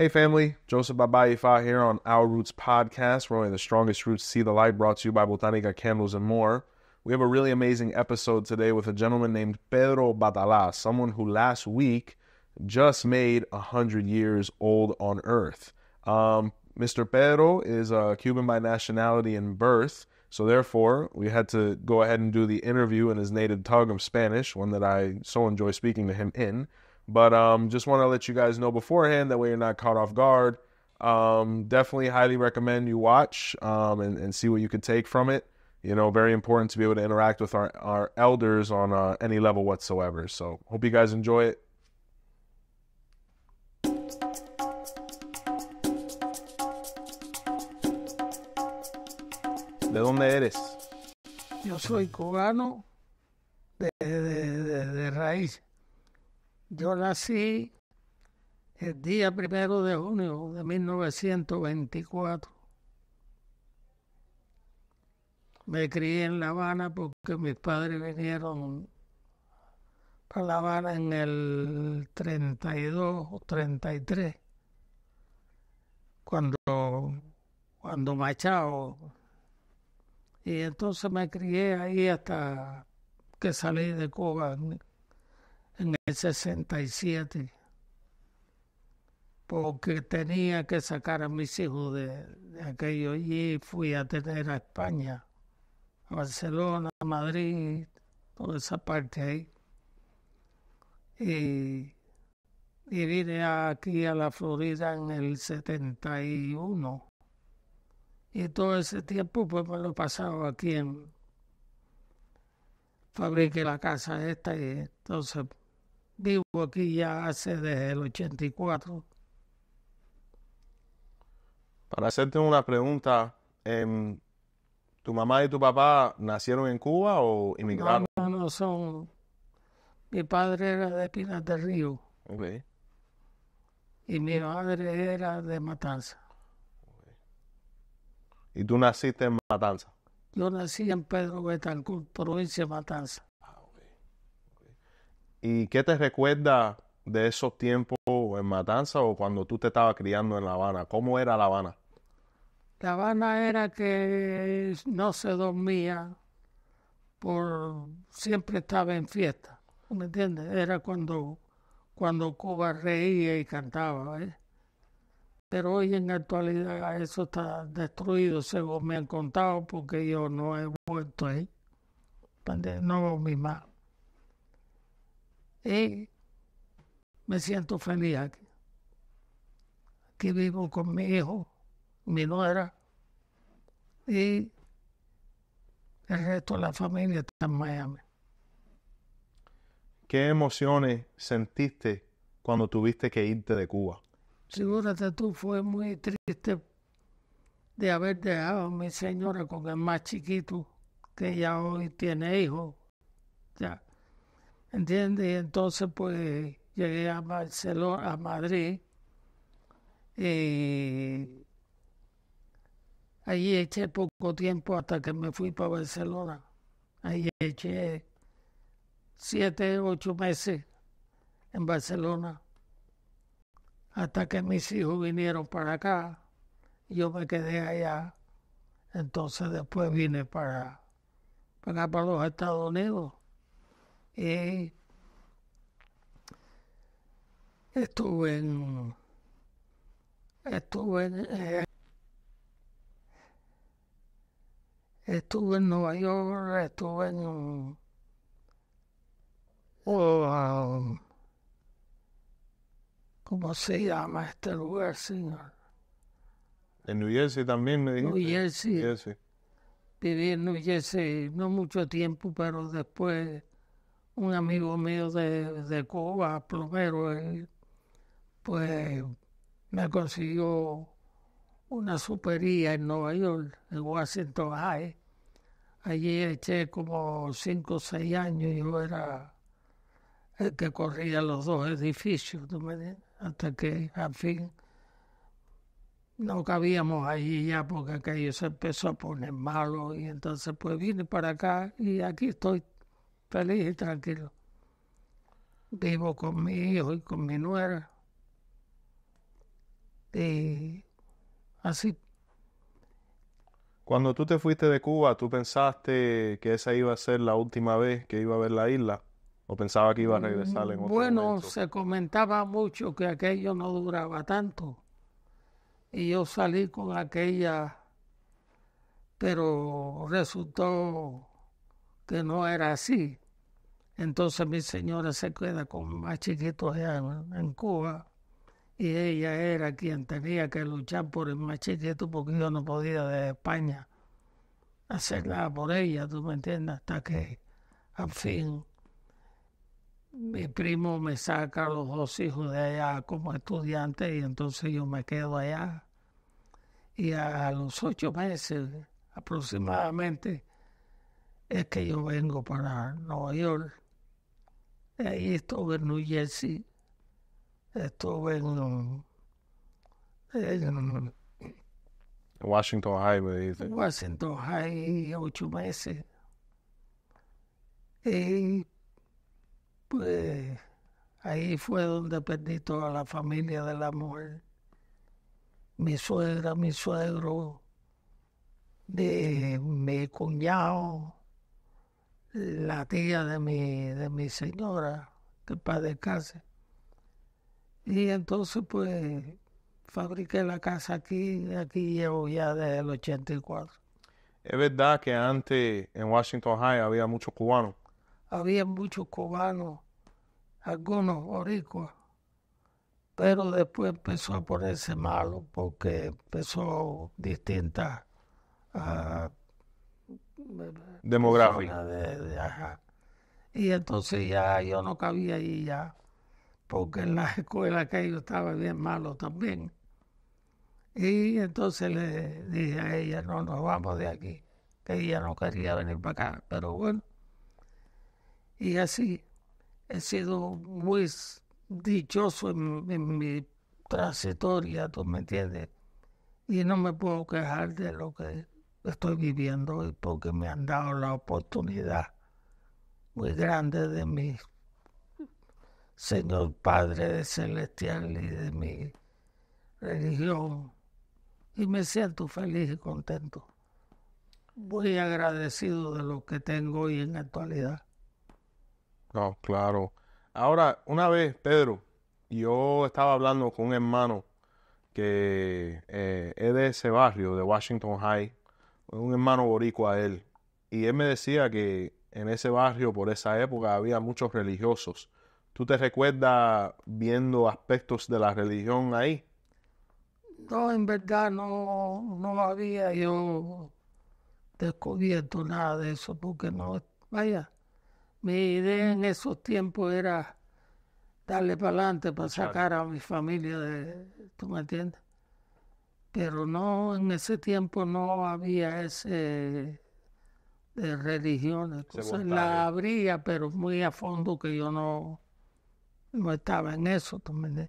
Hey, family. Joseph Babayifa here on Our Roots Podcast, where only the strongest roots see the light, brought to you by Botanica Candles and more. We have a really amazing episode today with a gentleman named Pedro Batalá, someone who last week just made 100 years old on Earth. Um, Mr. Pedro is a Cuban by nationality and birth, so therefore we had to go ahead and do the interview in his native tongue of Spanish, one that I so enjoy speaking to him in. But um, just want to let you guys know beforehand that way you're not caught off guard. Um, definitely highly recommend you watch um, and, and, see what you can take from it. You know, very important to be able to interact with our, our elders on uh, any level whatsoever. So, hope you guys enjoy it. ¿De dónde eres? Yo soy cubano de, de, de, de raíz. Yo nací el día primero de junio de 1924. Me crié en La Habana porque mis padres vinieron para La Habana en el 32 o 33, cuando, cuando Machado. Y entonces me crié ahí hasta que salí de Cuba en el 67 porque tenía que sacar a mis hijos de, de, aquello y fui a tener a España, a Barcelona, a Madrid, toda esa parte ahí. Y, y vine aquí a la Florida en el 71. Y todo ese tiempo pues me lo he pasado aquí en fabriqué la casa esta y entonces Vivo aquí ya hace desde el 84. Para hacerte una pregunta, em, ¿tu mamá y tu papá nacieron en Cuba o inmigraron? No, no, son. Mi padre era de Pinas del Río. Y mi madre era de Matanza. ¿Y tú naciste en Matanza? Yo nací en Pedro Betancourt, provincia de Matanza. ¿Y qué te recuerda de esos tiempos en Matanza o cuando tú te estabas criando en La Habana? ¿Cómo era La Habana? La Habana era que no se dormía, por siempre estaba en fiesta, ¿me entiendes? Era cuando, cuando Cuba reía y cantaba. ¿eh? Pero hoy en la actualidad eso está destruido, según me han contado, porque yo no he vuelto ahí. No mi madre. Y eh, me siento feliz aquí. Aquí vivo con mi hijo, mi nuera y el resto de la familia está en Miami. ¿Qué emociones sentiste cuando tuviste que irte de Cuba? Segúrate tú, fue muy triste de haber dejado a mi señora con el más chiquito, que ya hoy tiene hijos. Ya ¿entiendes? entonces pues llegué a Barcelona, a Madrid, y eh, allí eché poco tiempo hasta que me fui para Barcelona. Ahí eché siete, ocho meses en Barcelona, hasta que mis hijos vinieron para acá, yo me quedé allá, entonces después vine para, para, para los Estados Unidos. Eh, estuve en. Estuve en. Eh, estuve en Nueva York, estuve en. Um, ¿Cómo se llama este lugar, señor? En New Jersey también me dijo, New Viví en New Jersey no mucho tiempo, pero después un amigo mío de, de Cuba, plomero, pues me consiguió una supería en Nueva York, en Washington High. Allí eché como cinco o seis años, y yo era el que corría los dos edificios, hasta que al fin no cabíamos allí ya porque aquello se empezó a poner malo y entonces pues vine para acá y aquí estoy feliz y tranquilo. Vivo con mi hijo y con mi nuera. Y eh, así. Cuando tú te fuiste de Cuba, ¿tú pensaste que esa iba a ser la última vez que iba a ver la isla? ¿O pensaba que iba a regresar en otro Bueno, se comentaba mucho que aquello no duraba tanto. Y yo salí con aquella, pero resultó que no era así. Entonces mi señora se queda con más chiquitos allá en, Cuba y ella era quien tenía que luchar por el más chiquito porque yo no podía de España hacer nada por ella, tú me entiendes, hasta que al fin mi primo me saca a los dos hijos de allá como estudiante y entonces yo me quedo allá. Y a, los ocho meses aproximadamente es que yo vengo para Nueva York Ahí estuve en New Jersey, estuve eh, en, Washington High, Washington High, ocho meses. Y pues ahí fue donde perdí toda la familia de la mujer. Mi suegra, mi suegro, de, mi cuñado, la tía de mi, de mi señora, que para casa Y entonces, pues, fabriqué la casa aquí, aquí llevo ya desde el 84. Es verdad que antes en Washington High había muchos cubanos. Había muchos cubanos, algunos ricos. pero después empezó a ponerse malo porque empezó distinta a demográfica. Y entonces ya yo no cabía ahí ya, porque en la escuela que yo estaba bien malo también. Y entonces le dije a ella, no nos vamos de aquí, que ella no quería venir para acá, pero bueno. Y así he sido muy dichoso en, en mi trayectoria, tú me entiendes. Y no me puedo quejar de lo que estoy viviendo hoy porque me han dado la oportunidad muy grande de mi Señor Padre Celestial y de mi religión. Y me siento feliz y contento. Muy agradecido de lo que tengo hoy en la actualidad. No, claro. Ahora, una vez, Pedro, yo estaba hablando con un hermano que eh, es de ese barrio, de Washington High, un hermano boricua a él, y él me decía que en ese barrio, por esa época, había muchos religiosos. ¿Tú te recuerdas viendo aspectos de la religión ahí? No, en verdad no, no había yo descubierto nada de eso, porque no, vaya, mi idea en esos tiempos era darle para adelante para sacar a mi familia de, ¿tú me entiendes? pero no, en ese tiempo no había ese de eh, religiones, la habría, pero muy a fondo que yo no, estaba en eso. también.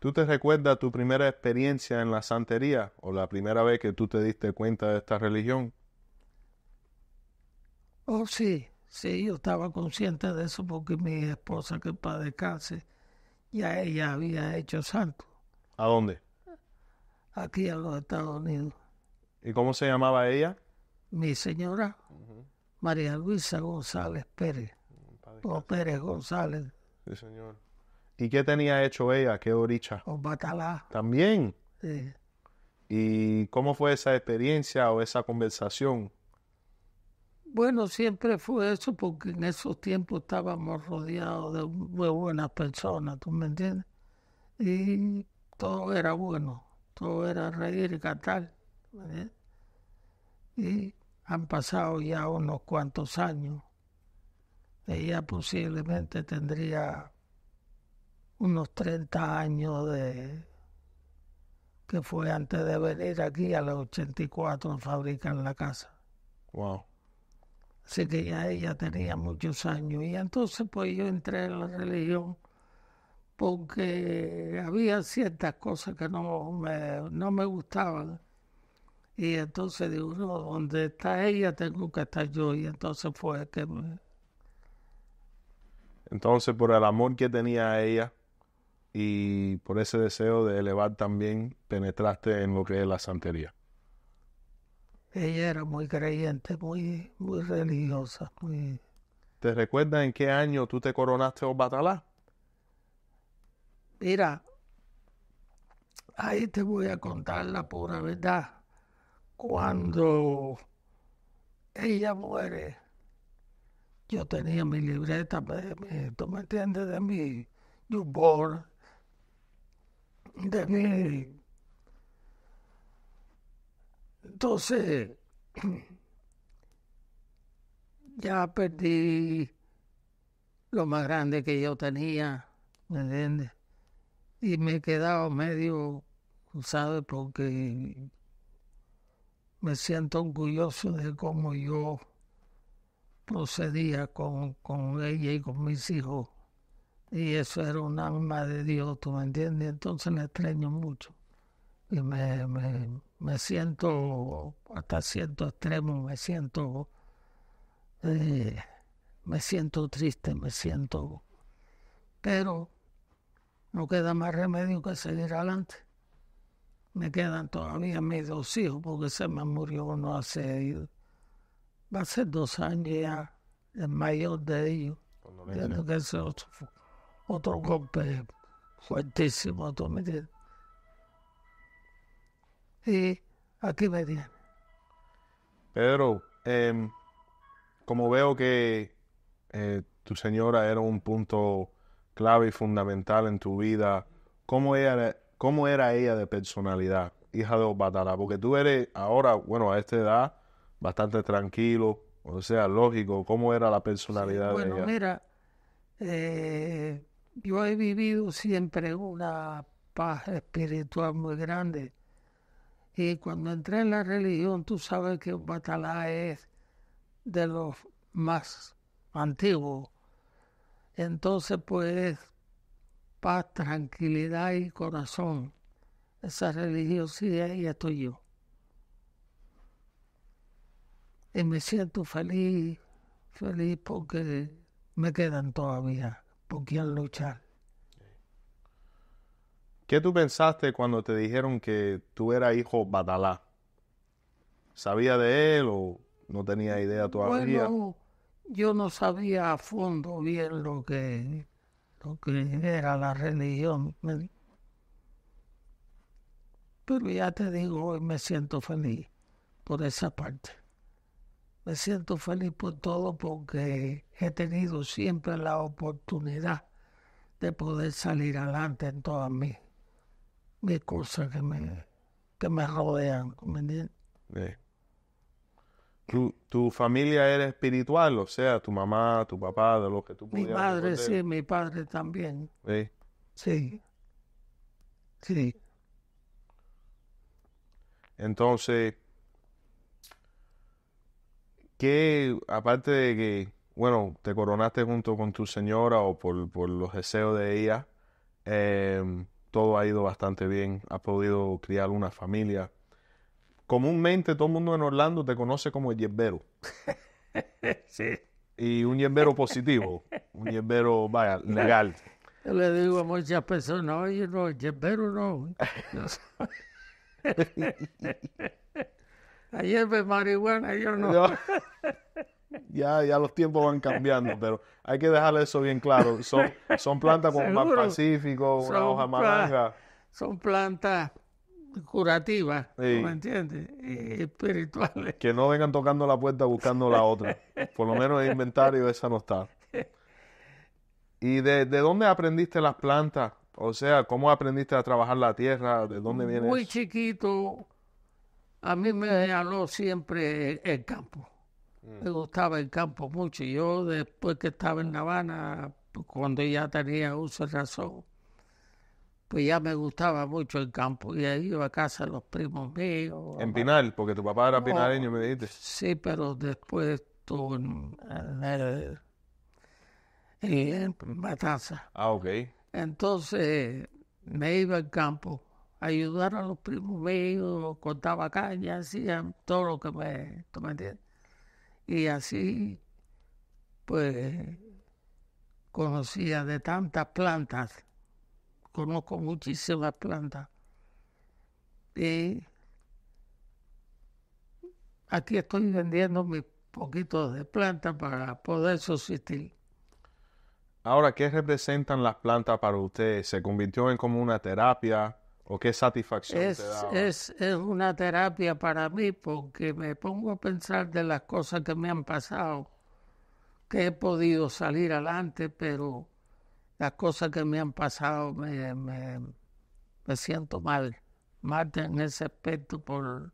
¿Tú te recuerdas tu primera experiencia en la santería o la primera vez que tú te diste cuenta de esta religión? Oh, sí, sí, yo estaba consciente de eso porque mi esposa que para ya ella había hecho santo. ¿A dónde? Aquí en los Estados Unidos. ¿Y cómo se llamaba ella? Mi señora, María Luisa González Pérez. O Pérez González. Sí, señor. ¿Y qué tenía hecho ella? ¿Qué oricha? O batalá. ¿También? Sí. ¿Y cómo fue esa experiencia o esa conversación? Bueno, siempre fue eso porque en esos tiempos estábamos rodeados de muy buenas personas, ¿tú me entiendes? Y todo era bueno, todo era reír y cantar. ¿eh? Y han pasado ya unos cuantos años. Ella posiblemente tendría unos 30 años de que fue antes de venir aquí a los 84 a fabricar la casa. Wow. Así que ya ella tenía muchos años. Y entonces pues yo entré en la religión porque había ciertas cosas que no me, gustaban. Y entonces digo, no, donde está ella tengo que estar yo. Y entonces fue que... Entonces, por el amor que tenía a ella y por ese deseo de elevar también, penetraste en lo que es la santería. Ella era muy creyente, muy, muy religiosa. ¿Te recuerdas en qué año tú te coronaste Obatalá? Mira, ahí te voy a contar la pura verdad. Cuando ella muere, yo tenía mi libreta, pues, tú me entiendes, de mi board, de mi... Entonces, ya perdí lo más grande que yo tenía, ¿me entiendes? y me he quedado medio, ¿sabes? Porque me siento orgulloso de cómo yo procedía con, ella y con mis hijos. Y eso era un alma de Dios, ¿tú me entiendes? Entonces me extraño mucho. Y me, siento, hasta siento extremo, me siento, eh, me siento triste, me siento... Pero no queda más remedio que seguir adelante. Me quedan todavía mis dos hijos porque se me murió uno hace, va a ser dos años ya, el mayor de ellos. Tiene que ser otro, golpe fuertísimo, Y aquí me tienen. Pedro, em, como veo que eh, tu señora era un punto clave y fundamental en tu vida, ¿cómo era, cómo era ella de personalidad, hija de Obatala? Porque tú eres ahora, bueno, a esta edad, bastante tranquilo, o sea, lógico, ¿cómo era la personalidad bueno, de ella? mira, eh, yo he vivido siempre una paz espiritual muy grande. Y cuando entré en la religión, tú sabes que Obatala es de los más antiguos entonces pues paz, tranquilidad y corazón. Esa religiosidad ya estoy yo. Y me siento feliz, feliz porque me quedan todavía porque quien luchar. ¿Qué tú pensaste cuando te dijeron que tú eras hijo Badalá? ¿Sabía de él o no tenía idea todavía? yo no sabía a fondo bien lo que, lo que era la religión. Pero ya te digo, hoy me siento feliz por esa parte. Me siento feliz por todo porque he tenido siempre la oportunidad de poder salir adelante en todas mis, cosas que me, que me rodean. Sí tu, familia era espiritual, o sea, tu mamá, tu papá, de lo que tú Mi madre, sí, mi padre también. Sí. Sí. Entonces, que aparte de que, bueno, te coronaste junto con tu señora o por, los deseos de ella, eh, todo ha ido bastante bien, has podido criar una familia comúnmente todo el mundo en Orlando te conoce como el hierbero. sí. Y un hierbero positivo, un hierbero vaya, legal. Yo le digo a muchas personas, no, yo no, hierbero, no. Ayer me marihuana, yo no. Ya, ya los tiempos van cambiando, pero hay que dejarle eso bien claro. Son, son plantas con más pacífico, una hoja larga. Son plantas curativas, ¿me entiendes? Eh, espirituales. Que no vengan tocando la puerta buscando la otra. Por lo menos el inventario esa no está. ¿Y de, dónde aprendiste las plantas? O sea, ¿cómo aprendiste a trabajar la tierra? ¿De dónde vienes? Muy chiquito, a mí me habló siempre el, campo. Mm. Me gustaba el campo mucho. Y Yo después que estaba en La Habana, cuando ya tenía uso razón, pues ya me gustaba mucho el campo. Y ahí iba a casa los primos míos. En Pinal, porque tu papá era pinareño, me dijiste. Sí, pero después estuvo en, Mataza. Matanza. Ah, ok. Entonces me iba al campo a a los primos míos, cortaba caña, hacía todo lo que me, Y así, pues, conocía de tantas plantas conozco muchísimas plantas. Y aquí estoy vendiendo mis poquitos de plantas para poder subsistir. Ahora, ¿qué representan las plantas para usted? ¿Se convirtió en como una terapia o qué satisfacción es, Es, es una terapia para mí porque me pongo a pensar de las cosas que me han pasado, que he podido salir adelante, pero las cosas que me han pasado, me, me, siento mal, mal en ese aspecto por...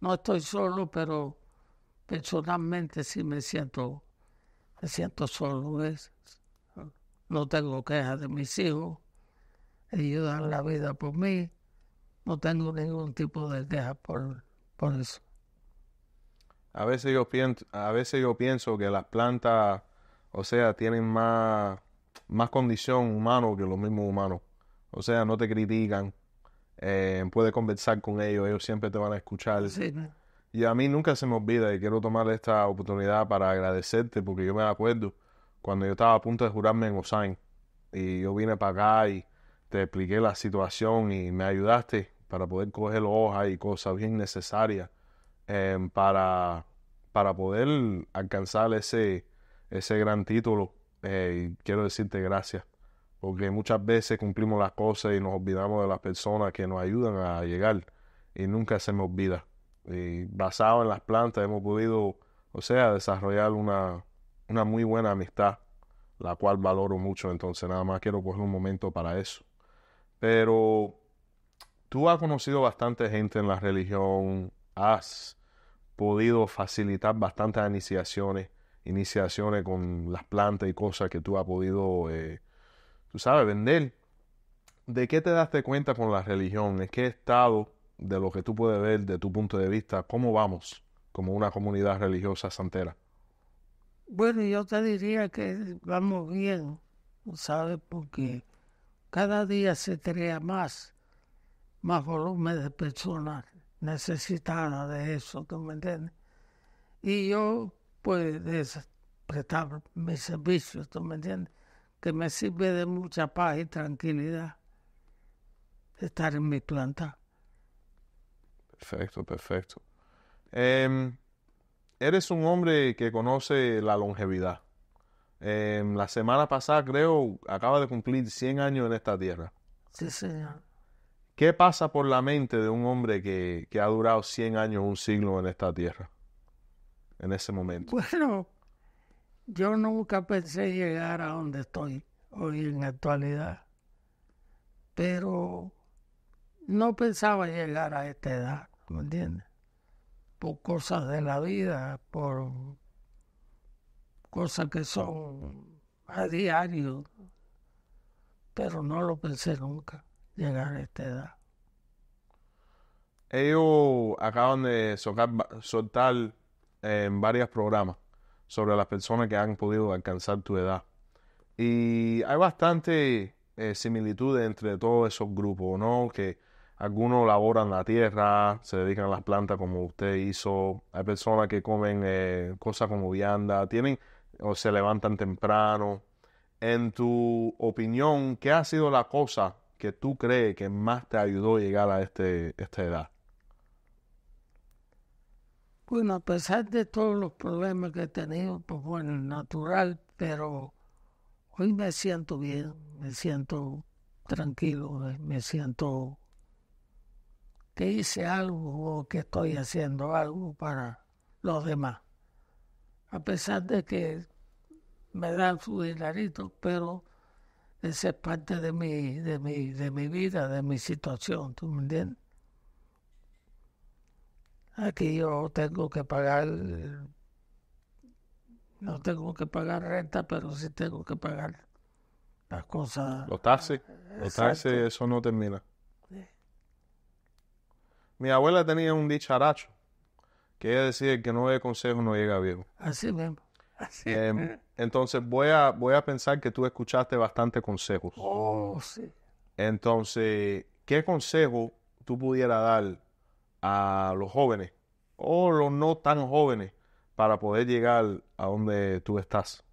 No estoy solo, pero personalmente sí me siento, me siento solo. No tengo quejas de mis hijos, ellos dan la vida por mí, no tengo ningún tipo de queja por, por eso. A veces, yo pienso, a veces yo pienso que las plantas, o sea, tienen más más condición humano que los mismos humanos. O sea, no te critican, eh, puedes conversar con ellos, ellos siempre te van a escuchar. Y a mí nunca se me olvida y quiero tomar esta oportunidad para agradecerte porque yo me acuerdo cuando yo estaba a punto de jurarme en Osain y yo vine para acá y te expliqué la situación y me ayudaste para poder coger hojas y cosas bien necesarias eh, para, para poder alcanzar ese, ese gran título eh, quiero decirte gracias, porque muchas veces cumplimos las cosas y nos olvidamos de las personas que nos ayudan a llegar y nunca se me olvida. Y basado en las plantas hemos podido, o sea, desarrollar una, muy buena amistad, la cual valoro mucho, entonces nada más quiero poner un momento para eso. Pero tú has conocido bastante gente en la religión, has podido facilitar bastantes iniciaciones iniciaciones con las plantas y cosas que tú has podido, eh, tú sabes, vender. ¿De qué te das cuenta con la religión? ¿En qué estado de lo que tú puedes ver de tu punto de vista? ¿Cómo vamos como una comunidad religiosa santera? Bueno, yo te diría que vamos bien, ¿sabes? Porque cada día se crea más, más volumen de personas necesitadas de eso, ¿tú me entiendes? Y yo puedes prestar mis servicios, ¿tú me entiendes? Que me sirve de mucha paz y tranquilidad estar en mi planta. Perfecto, perfecto. Em, eres un hombre que conoce la longevidad. Em, la semana pasada, creo, acaba de cumplir 100 años en esta tierra. Sí, señor. ¿Qué pasa por la mente de un hombre que, que ha durado 100 años, un siglo en esta tierra? en ese momento? Bueno, yo nunca pensé llegar a donde estoy hoy en la actualidad, pero no pensaba llegar a esta edad, ¿me entiendes? Por cosas de la vida, por cosas que son a diario, pero no lo pensé nunca, llegar a esta edad. Ellos acaban de soltar en varios programas sobre las personas que han podido alcanzar tu edad. Y hay bastante eh, similitudes entre todos esos grupos, ¿no? Que algunos laboran la tierra, se dedican a las plantas como usted hizo, hay personas que comen eh, cosas como vianda, tienen o se levantan temprano. En tu opinión, ¿qué ha sido la cosa que tú crees que más te ayudó a llegar a este, esta edad? Bueno, a pesar de todos los problemas que he tenido, pues bueno, natural, pero hoy me siento bien, me siento tranquilo, me siento que hice algo o que estoy haciendo algo para los demás. A pesar de que me dan su dinerito, pero esa es parte de mi, de mi, de mi vida, de mi situación, ¿tú me entiendes? Aquí yo tengo que pagar, no tengo que pagar renta, pero sí tengo que pagar las cosas. Los taxis, los taxis, eso no termina. Mi abuela tenía un dicharacho que ella decía que no hay consejo no llega viejo. Así mismo. Así eh, entonces voy a, voy a pensar que tú escuchaste bastante consejos. Oh, sí. Entonces, ¿qué consejo tú pudieras dar a los jóvenes o los no tan jóvenes para poder llegar a donde tú estás?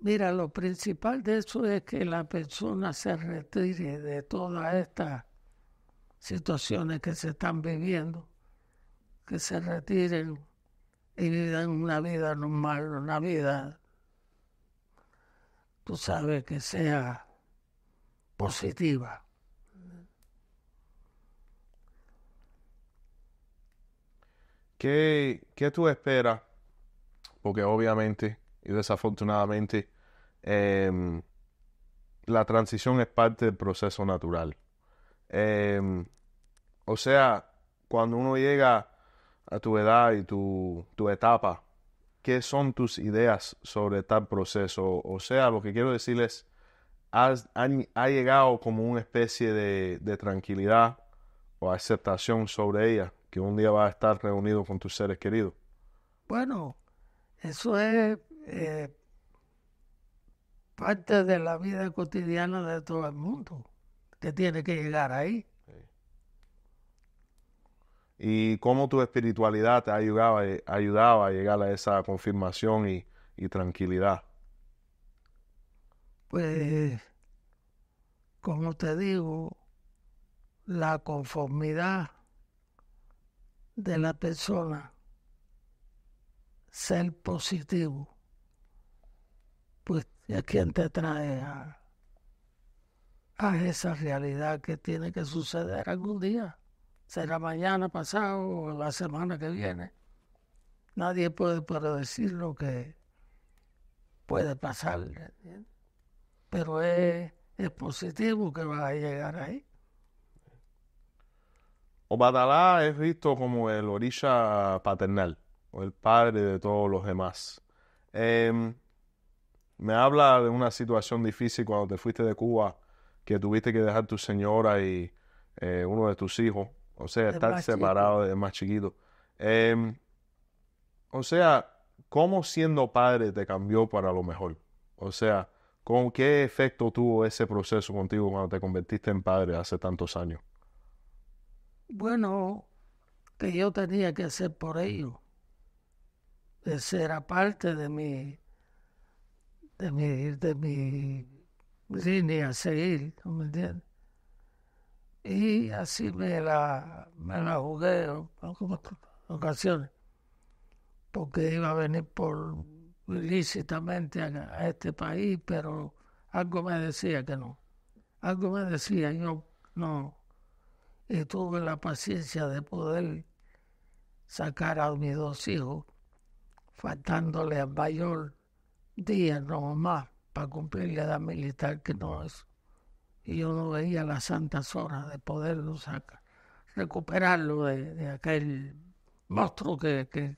Mira, lo principal de eso es que la persona se retire de todas estas situaciones que se están viviendo, que se retiren y vivan una vida normal, una vida, tú sabes, que sea positiva. ¿Qué, tú esperas? Porque obviamente y desafortunadamente em, la transición es parte del proceso natural. Em, o sea, cuando uno llega a tu edad y tu, etapa, ¿qué son tus ideas sobre tal proceso? O sea, lo que quiero decirles, ha llegado como una especie de tranquilidad o aceptación sobre ella, que un día va a estar reunido con tus seres queridos? Bueno, eso es eh, parte de la vida cotidiana de todo el mundo, que tiene que llegar ahí. ¿Y cómo tu espiritualidad te ayudaba, ayudaba eh, a llegar a esa confirmación y, y tranquilidad? Pues, como te digo, la conformidad de la persona ser positivo, pues es quien te trae a, esa realidad que tiene que suceder algún día. Será mañana, pasado o la semana que viene. Nadie puede predecir lo que puede pasar, pero es, es positivo que va a llegar ahí. Obatalá es visto como el orilla paternal o el padre de todos los demás. Em, me habla de una situación difícil cuando te fuiste de Cuba, que tuviste que dejar tu señora y eh, uno de tus hijos, o sea, estar separado de más chiquito. Em, o sea, ¿cómo siendo padre te cambió para lo mejor? O sea, ¿con qué efecto tuvo ese proceso contigo cuando te convertiste en padre hace tantos años? bueno que yo tenía que hacer por ello, era parte de mi, de mi, de mi línea seguir, ¿me entiendes? Y así me la, me la jugué en ocasiones, porque iba a venir por ilícitamente a, este país, pero algo me decía que no. Algo me decía, yo no, y eh, tuve la paciencia de poder sacar a mis dos hijos, faltándole a mayor día no más para cumplir la edad militar que no es. Y yo no veía las santas horas de poderlo sacar, recuperarlo de, aquel monstruo que, que...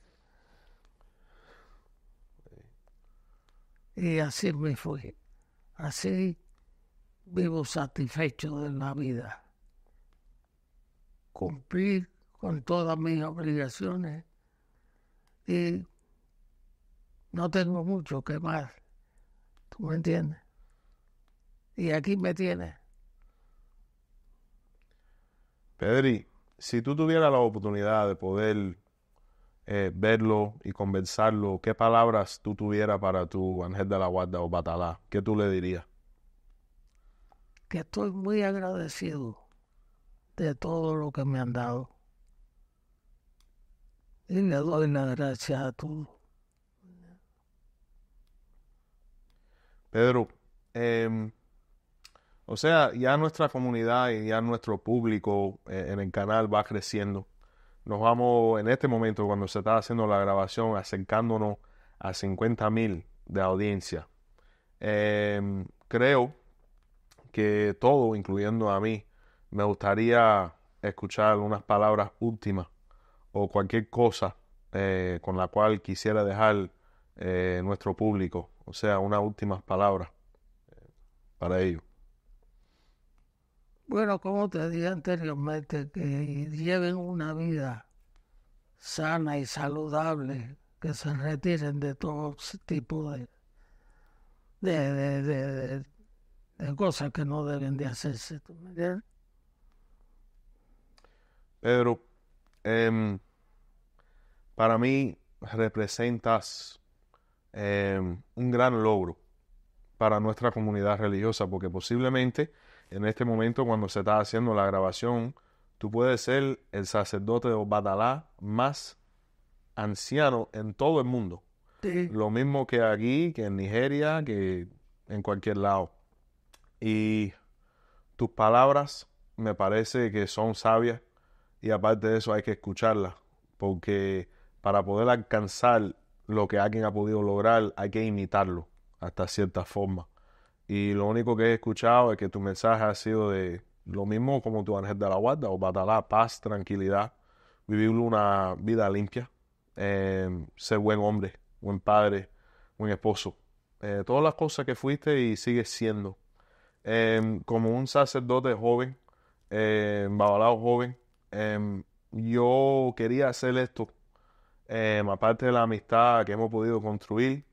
Y así me fui. Así vivo satisfecho de la vida cumplir con todas mis obligaciones y no tengo mucho que más, ¿tú me entiendes? Y aquí me tienes. Pedri, si tú tuvieras la oportunidad de poder eh, verlo y conversarlo, ¿qué palabras tú tuvieras para tu Ángel de la Guarda o Batalá? ¿Qué tú le dirías? Que estoy muy agradecido de todo lo que me han dado. Y le doy las gracia a todos. Pedro, em, o sea, ya nuestra comunidad y ya nuestro público eh, en el canal va creciendo. Nos vamos en este momento, cuando se está haciendo la grabación, acercándonos a 50 mil de audiencia. Em, creo que todo, incluyendo a mí, me gustaría escuchar unas palabras últimas o cualquier cosa eh, con la cual quisiera dejar eh, nuestro público, o sea, unas últimas palabras eh, para ellos. Bueno, como te dije anteriormente, que lleven una vida sana y saludable, que se retiren de todo tipo de, de, de, cosas que no deben de hacerse. Pedro, em, para mí representas em, un gran logro para nuestra comunidad religiosa, porque posiblemente en este momento cuando se está haciendo la grabación, tú puedes ser el sacerdote de badalá más anciano en todo el mundo. Lo mismo que aquí, que en Nigeria, que en cualquier lado. Y tus palabras me parece que son sabias y aparte de eso hay que escucharla, porque para poder alcanzar lo que alguien ha podido lograr hay que imitarlo hasta cierta forma. Y lo único que he escuchado es que tu mensaje ha sido de lo mismo como tu ángel de la guarda, o batalá, paz, tranquilidad, vivir una vida limpia, em, ser buen hombre, buen padre, buen esposo. Eh, todas las cosas que fuiste y sigues siendo. Em, como un sacerdote joven, em, babalao joven, Em, yo quería hacer esto, em, aparte de la amistad que hemos podido construir,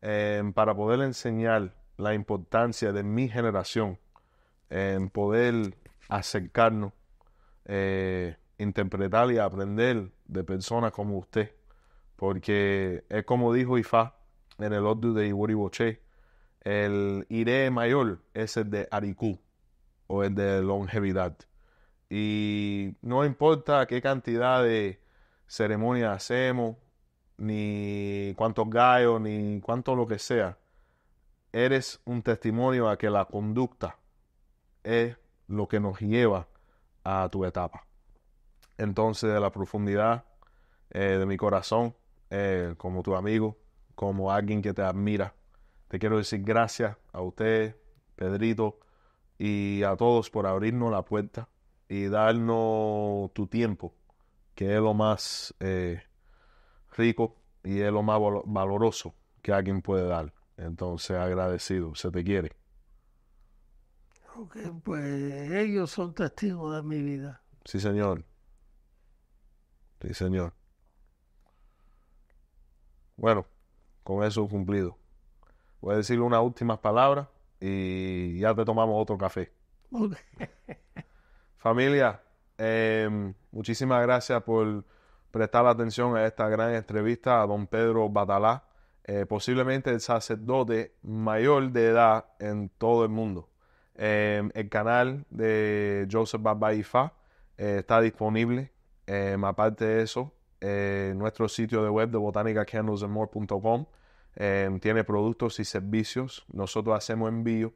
em, para poder enseñar la importancia de mi generación, en poder acercarnos, eh, interpretar y aprender de personas como usted, porque es como dijo Ifa en el odio de Iwori el iré mayor es el de Arikú o el de longevidad. Y no importa qué cantidad de ceremonias hacemos, ni cuántos gallos, ni cuánto lo que sea, eres un testimonio a que la conducta es lo que nos lleva a tu etapa. Entonces, de la profundidad eh, de mi corazón, eh, como tu amigo, como alguien que te admira, te quiero decir gracias a usted, Pedrito, y a todos por abrirnos la puerta y darnos tu tiempo, que es lo más eh, rico y es lo más valoroso que alguien puede dar. Entonces, agradecido, se te quiere. Ok, pues ellos son testigos de mi vida. Sí, señor. Sí, señor. Bueno, con eso cumplido. Voy a decirle unas últimas palabras y ya te tomamos otro café. Familia, em, muchísimas gracias por prestar atención a esta gran entrevista a don Pedro Batalá, eh, posiblemente el sacerdote mayor de edad en todo el mundo. Em, el canal de Joseph Babaifa eh, está disponible. Em, aparte de eso, eh, nuestro sitio de web de botanicacandlesandmore.com tiene productos y servicios. Nosotros hacemos envío.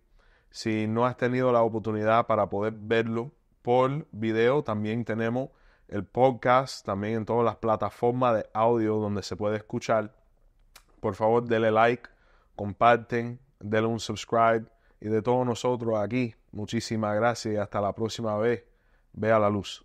Si no has tenido la oportunidad para poder verlo, por video, también tenemos el podcast, también en todas las plataformas de audio donde se puede escuchar. Por favor, denle like, comparten, denle un subscribe y de todos nosotros aquí, muchísimas gracias y hasta la próxima vez. Vea la luz.